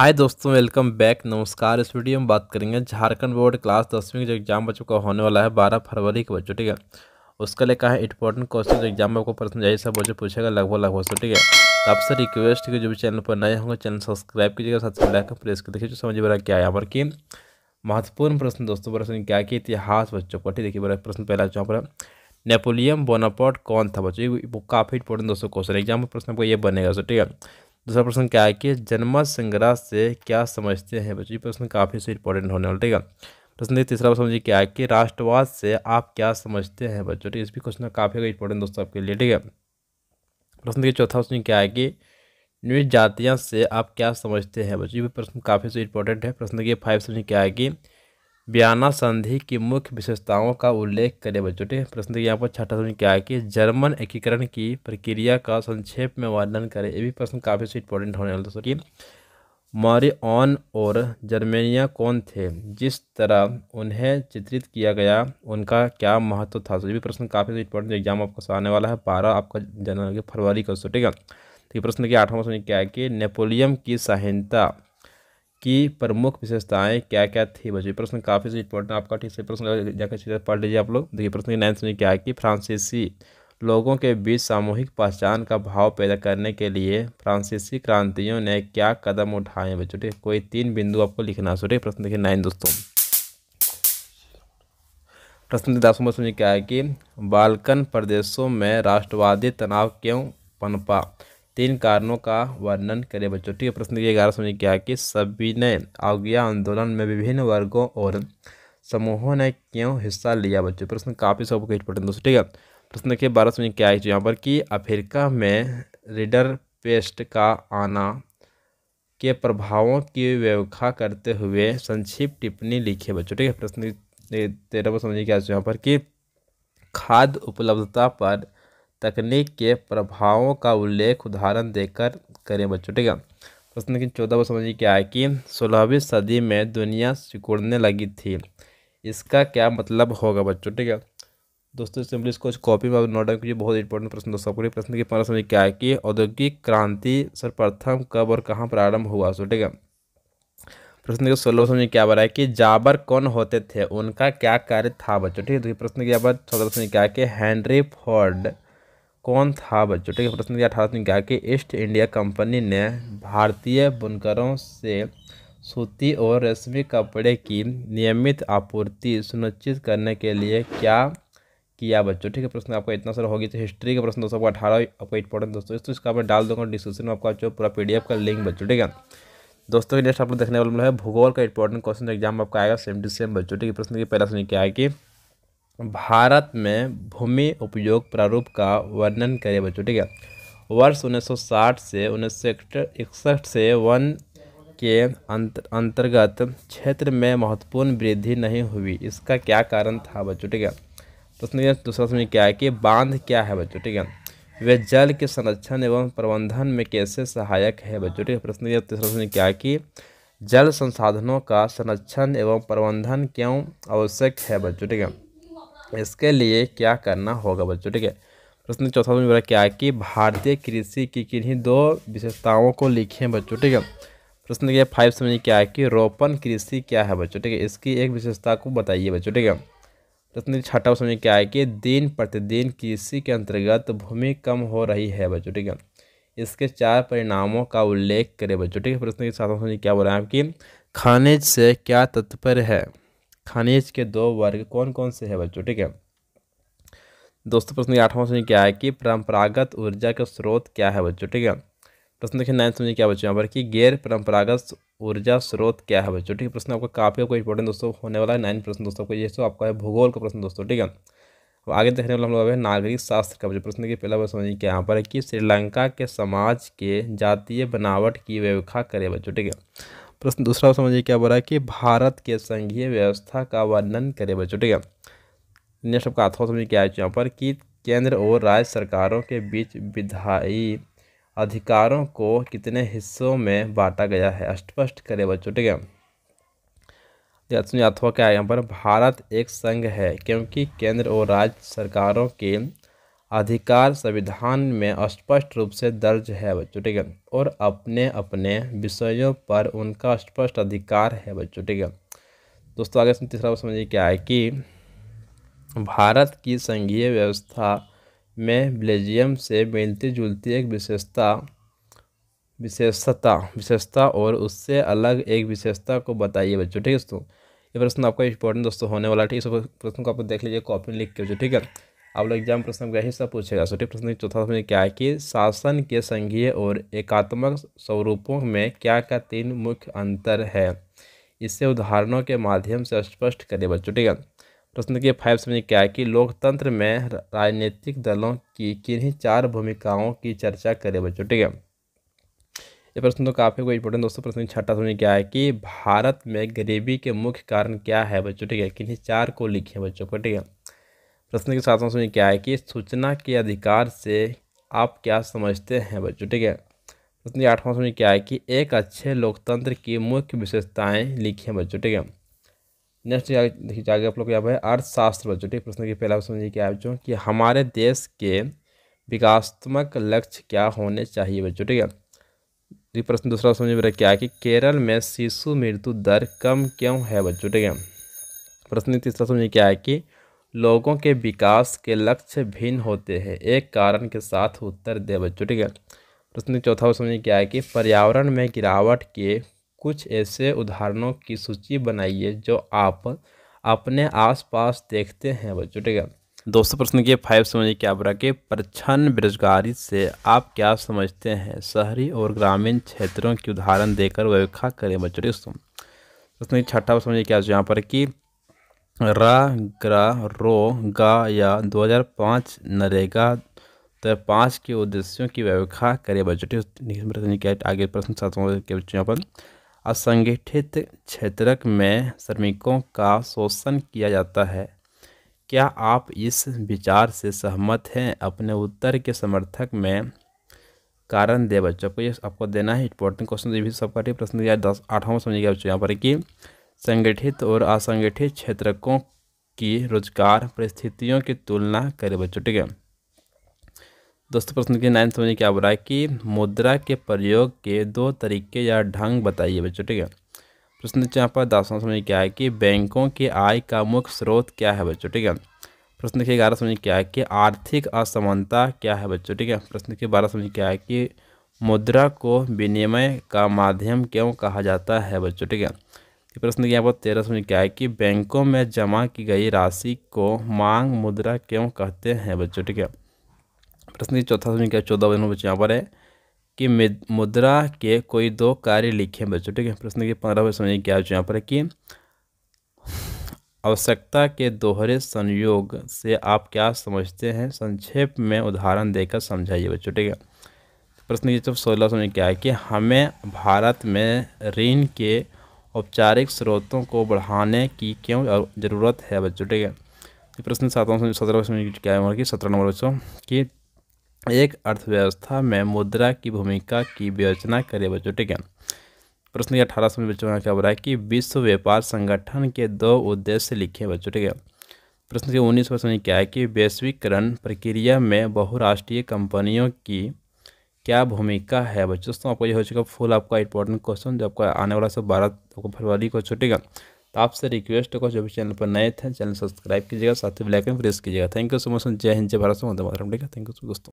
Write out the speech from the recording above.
हाय दोस्तों welcome back नमस्कार इस वीडियो में बात करेंगे झारखंड बोर्ड क्लास दसवीं जो एग्जाम बच्चों का होने वाला है बारह फरवरी के बच्चों ठीक है उसके लिए कहा इंपॉर्टेंट क्वेश्चन एग्जाम में आपको प्रश्न जाहिर सब बच्चों पूछेगा लगभग लगभग सो ठीक है तो आपसे रिक्वेस्ट है जो भी चैनल पर नए होंगे चैनल सब्सक्राइब कीजिएगा साथ लाइक प्रेस कर देखिए समझिए बड़ा क्या है पर कि महत्वपूर्ण प्रश्न दोस्तों प्रश्न क्या कि इतिहास बच्चों पर ठीक है प्रश्न पहला जो पर नेपोलियन बोनापोर्ट कौन था बच्चों काफ़ी इंपॉर्टेंट दोस्तों क्वेश्चन एग्जाम में प्रश्न आपको ये बनेगा सो ठीक है दूसरा प्रश्न क्या है कि जन्म संग्रह से क्या समझते हैं बच्चों ये प्रश्न काफ़ी से इंपॉर्टेंट होने वाला ठीक है प्रश्न देखिए तीसरा प्रश्न ये क्या है कि राष्ट्रवाद से आप क्या समझते हैं बच्चों ठीक इस भी क्वेश्चन काफ़ी इंपॉर्टेंट दोस्तों आपके लिए ठीक है प्रश्न देखिए चौथा प्रश्न क्या है कि न्यूज जातियाँ से आप क्या समझते हैं बच्चों ये प्रश्न काफ़ी से इंपॉर्टेंट है प्रश्न देखिए फाइव प्रश्न क्या है कि बयाना संधि की मुख्य विशेषताओं का उल्लेख करें बच्चों ठीक है प्रश्न यहाँ पर छठा समझ क्या है कि जर्मन एकीकरण की प्रक्रिया का संक्षेप में वर्णन करें ये भी प्रश्न काफ़ी इंपॉर्टेंट होने वाला दोस्तों कि मॉरी ऑन और जर्मेनिया कौन थे जिस तरह उन्हें चित्रित किया गया उनका क्या महत्व था ये भी प्रश्न काफ़ी इंपॉर्टेंट एग्जाम आपका आने वाला है बारह आपका जनवरी फरवरी का सो ठीक है तो ये प्रश्न की आठवां प्रश्न क्या है कि नेपोलियम की सहायता की प्रमुख विशेषताएं क्या क्या थी बच्चों प्रश्न काफ़ी से इंपॉर्टेंट आपका ठीक से प्रश्न जाकर पढ़ लीजिए आप लोग देखिए प्रश्न की नाइन्थ में क्या है कि फ्रांसीसी लोगों के बीच सामूहिक पहचान का भाव पैदा करने के लिए फ्रांसीसी क्रांतियों ने क्या कदम उठाए बच्चों ठीक कोई तीन बिंदु आपको लिखना है सोटे प्रश्न देखिए नाइन दोस्तों प्रश्न दस में सुनिए क्या है कि बालकन प्रदेशों में राष्ट्रवादी तनाव क्यों पनपा तीन कारणों का वर्णन करें बच्चों ठीक है प्रश्न ग्यारह समझ क्या कि ने आज्ञा आंदोलन में विभिन्न वर्गों और समूहों ने क्यों हिस्सा लिया बच्चों प्रश्न काफ़ी सबको इंपॉर्टेंट दोस्तों ठीक है प्रश्न के बारह समझ क्या है यहाँ पर कि अफ्रीका में रिडर पेस्ट का आना के प्रभावों की व्यवखा करते हुए संक्षिप्त टिप्पणी लिखी बच्चों ठीक है प्रश्न तेरह को समझिए क्या यहाँ पर कि खाद्य उपलब्धता पर तकनीक के प्रभावों का उल्लेख उदाहरण देकर करें बच्चों ठीक है प्रश्न की चौदह को समझिए क्या है कि सोलहवीं सदी में दुनिया सिकुड़ने लगी थी इसका क्या मतलब होगा बच्चों ठीक है दोस्तों सिंपली इसको कॉपी में नोट डाउन कीजिए बहुत इंपॉर्टेंट प्रश्न दोस्तों आपको प्रश्न की पंद्रह समझ क्या है कि औद्योगिक क्रांति सर्वप्रथम कब और कहाँ प्रारंभ हुआ सो ठीक है प्रश्न के सोलह समझ क्या बना है कि जाबर कौन होते थे उनका क्या कार्य था बच्चों ठीक है तो प्रश्न के बाद चौदह समझ क्या है कि हैंनरी फोर्ड कौन था बच्चों ठीक है प्रश्न दिया अठारह सौ इक्यावन की ईस्ट इंडिया कंपनी ने भारतीय बुनकरों से सूती और रेशमी कपड़े की नियमित आपूर्ति सुनिश्चित करने के लिए क्या किया बच्चों ठीक है प्रश्न आपका इतना सर होगी तो हिस्ट्री का प्रश्न दोस्तों आपको अठारह आपको इंपॉर्टेंट दोस्तों तो इसका मैं डाल दूंगा डिस्क्रिप्शन में आपका जो पूरा पीडीएफ का लिंक बच्चों ठीक है दोस्तों के नेक्स्ट आप देखने वाला है भूगोल का इंपॉर्टेंट क्वेश्चन एग्जाम आपका आएगा सेम टू सेम बच्चों ठीक है प्रश्न की पहला सुनिए क्या है कि भारत में भूमि उपयोग प्रारूप का वर्णन करें बच्चों ठीक है वर्ष 1960 से उन्नीस इकसठ से वन के अंतर्गत क्षेत्र में महत्वपूर्ण वृद्धि नहीं हुई इसका क्या कारण था बच्चों ठीक है प्रश्न तो दूसरा समय क्या है कि बांध क्या है बच्चों ठीक है वे जल के संरक्षण एवं प्रबंधन में कैसे सहायक है बच्चों ठीक है प्रश्न तीसरा समय क्या है कि जल संसाधनों का संरक्षण एवं प्रबंधन क्यों आवश्यक है बच्चों ठीक है इसके लिए क्या करना होगा बच्चों ठीक है प्रश्न चौथा में बोला क्या कि भारतीय कृषि की किन्हीं दो विशेषताओं को लिखें बच्चों ठीक है प्रश्न क्या फाइव समझिए क्या है कि रोपण कृषि क्या है बच्चों ठीक है इसकी एक विशेषता को बताइए बच्चों ठीक है प्रश्न छठा समझ क्या है कि दिन प्रतिदिन कृषि के अंतर्गत भूमि कम हो रही है बच्चों ठीक है इसके चार परिणामों का उल्लेख करें बच्चों ठीक है प्रश्न के साथ समझिए क्या बोल रहे हैं आपकी खनिज से क्या तत्पर है खनिज के दो वर्ग कौन कौन से है बच्चों ठीक है दोस्तों प्रश्न आठवां समझ क्या है कि परंपरागत ऊर्जा का स्रोत क्या है बच्चों ठीक है प्रश्न देखिए नाइन समझिए क्या बच्चों यहाँ पर कि गैर परंपरागत ऊर्जा स्रोत क्या है बच्चों ठीक है प्रश्न आपका काफ़ी आपको इंपॉर्टेंट दोस्तों होने वाला है नाइन प्रश्न दोस्तों को ये सो तो आपका है भूगोल का प्रश्न दोस्तों ठीक है अब आगे देखने वाला हम लोग नागरिक शास्त्र का बच्चों प्रश्न देखिए पहला प्रश्न समझिए क्या यहाँ पर कि श्रीलंका के समाज के जातीय बनावट की व्यवस्था करे बच्चों ठीक है प्रश्न दूसरा समझिए क्या बोला कि भारत के संघीय व्यवस्था का वर्णन करें बच्चों ठीक है नेक्स्ट आपका अथवा समझिए क्या है यहाँ पर कि केंद्र और राज्य सरकारों के बीच विधायी अधिकारों को कितने हिस्सों में बांटा गया है स्पष्ट करें बच्चों ठीक है सुनिए अथवा क्या है यहाँ पर भारत एक संघ है क्योंकि केंद्र और राज्य सरकारों के अधिकार संविधान में स्पष्ट रूप से दर्ज है बच्चों ठीक है और अपने अपने विषयों पर उनका स्पष्ट अधिकार है बच्चों ठीक है दोस्तों आगे तीसरा समझिए क्या है कि भारत की संघीय व्यवस्था में बेल्जियम से मिलती जुलती एक विशेषता विशेषता विशेषता और उससे अलग एक विशेषता को बताइए बच्चों ठीक है दोस्तों ये प्रश्न आपका इंपॉर्टेंट दोस्तों होने वाला ठीक है प्रश्न को आप देख लीजिए कॉपी लिख के ठीक है आप लोग एग्जाम प्रश्न का यही सब पूछेगा छोटे प्रश्न चौथा प्रश्न क्या है कि शासन के संघीय और एकात्मक स्वरूपों में क्या क्या तीन मुख्य अंतर है इससे उदाहरणों के माध्यम से स्पष्ट करें बच्चों ठीक है प्रश्न के फाइव समझ क्या है कि लोकतंत्र में राजनीतिक दलों की किन्हीं चार भूमिकाओं की चर्चा करें बच्चों ठीक है ये प्रश्न तो काफ़ी कोई इंपॉर्टेंट दोस्तों प्रश्न छठा समझ क्या है कि भारत में गरीबी के मुख्य कारण क्या है बच्चों ठीक है किन्हीं चार को लिखे बच्चों को ठीक है प्रश्न के साथ समझ क्या है कि सूचना के अधिकार से आप क्या समझते हैं बच्चों ठीक है प्रश्न आठवां समझ क्या है कि एक अच्छे लोकतंत्र की मुख्य विशेषताएं लिखी हैं बच्चों ठीक है नेक्स्ट देखिए जाके आप लोग यहाँ पर अर्थशास्त्र बच्चों ठीक प्रश्न के पहला समझिए क्या है बच्चों कि हमारे देश के विकासात्मक लक्ष्य क्या होने चाहिए बच्चों ठीक है ये प्रश्न दूसरा समझ मेरा क्या है कि केरल में शिशु मृत्यु दर कम क्यों है बच्चों ठीक है प्रश्न तीसरा समझिए क्या है कि लोगों के विकास के लक्ष्य भिन्न होते हैं एक कारण के साथ उत्तर ठीक है प्रश्न चौथा समझ क्या है कि पर्यावरण में गिरावट के कुछ ऐसे उदाहरणों की सूची बनाइए जो आप अपने आसपास देखते हैं ठीक है दोस्तों प्रश्न किए फाइव समझिए क्या बोला कि प्रछन्न बेरोजगारी से आप क्या समझते हैं शहरी और ग्रामीण क्षेत्रों के उदाहरण देकर व्याख्या करें बच्चों दोस्तों छठा समझिए क्या यहाँ पर कि रा ग्रा रो गा या 2005 नरेगा तो पाँच के उद्देश्यों की व्यवस्था करें बजट आगे प्रश्न के बच्चों पर असंगठित क्षेत्र में श्रमिकों का शोषण किया जाता है क्या आप इस विचार से सहमत हैं अपने उत्तर के समर्थक में कारण दे बच्चों को ये आपको देना है इंपॉर्टेंट क्वेश्चन ये भी सब प्रश्न दिया दस आठवां समझिएगा बच्चों यहाँ पर कि संगठित और असंगठित क्षेत्रकों की रोजगार परिस्थितियों की तुलना करे बच्चों ठीक है दोस्तों प्रश्न के नाइन समझिए क्या बोल रहा है कि मुद्रा के प्रयोग के दो तरीके या ढंग बताइए बच्चों ठीक है प्रश्न यहाँ पर दसवां समझिए क्या है कि बैंकों की आय का मुख्य स्रोत क्या है बच्चों ठीक है प्रश्न के ग्यारह समझिए क्या है कि आर्थिक असमानता क्या है बच्चों ठीक है प्रश्न के बारह समझिए क्या है कि मुद्रा को विनिमय का माध्यम क्यों कहा जाता है बच्चों ठीक है तो प्रश्न किया वो तेरह समझ क्या है कि बैंकों में जमा की गई राशि को मांग मुद्रा क्यों कहते हैं बच्चों ठीक है प्रश्न चौथा समझ क्या चौदह बजे बच्चे यहाँ पर है कि मुद्रा के कोई दो कार्य लिखे बच्चों ठीक है प्रश्न की पंद्रह बजे समझ क्या यहाँ पर है कि आवश्यकता के दोहरे संयोग से आप क्या समझते हैं संक्षेप में उदाहरण देकर समझाइए बच्चों ठीक है प्रश्न की सोलह समझ क्या है कि हमें भारत में ऋण के औपचारिक स्रोतों को बढ़ाने की क्यों ज़रूरत है बच्चों ठीक है प्रश्न सातवां सत्रह क्या है कि सत्रह नंबर बच्चों कि एक अर्थव्यवस्था में मुद्रा की भूमिका की विवेचना करें बच्चों ठीक है प्रश्न ये अठारह सौ बच्चों क्या बोला है कि विश्व व्यापार संगठन के दो उद्देश्य लिखे बच्चों ठीक है प्रश्न के उन्नीस प्रश्न क्या है कि वैश्वीकरण प्रक्रिया में बहुराष्ट्रीय कंपनियों की क्या भूमिका है बच्चों दोस्तों आपको ये हो चुका फुल आपका इंपॉर्टेंट क्वेश्चन जो आपका आने वाला सब बारह आपको फरवरी को छुटेगा तो आपसे रिक्वेस्ट होगा जो भी चैनल पर नए थे चैनल सब्सक्राइब कीजिएगा साथ ही एंड प्रेस कीजिएगा थैंक यू सो मच जय हिंद जय भारत थैंक यू दोस्तों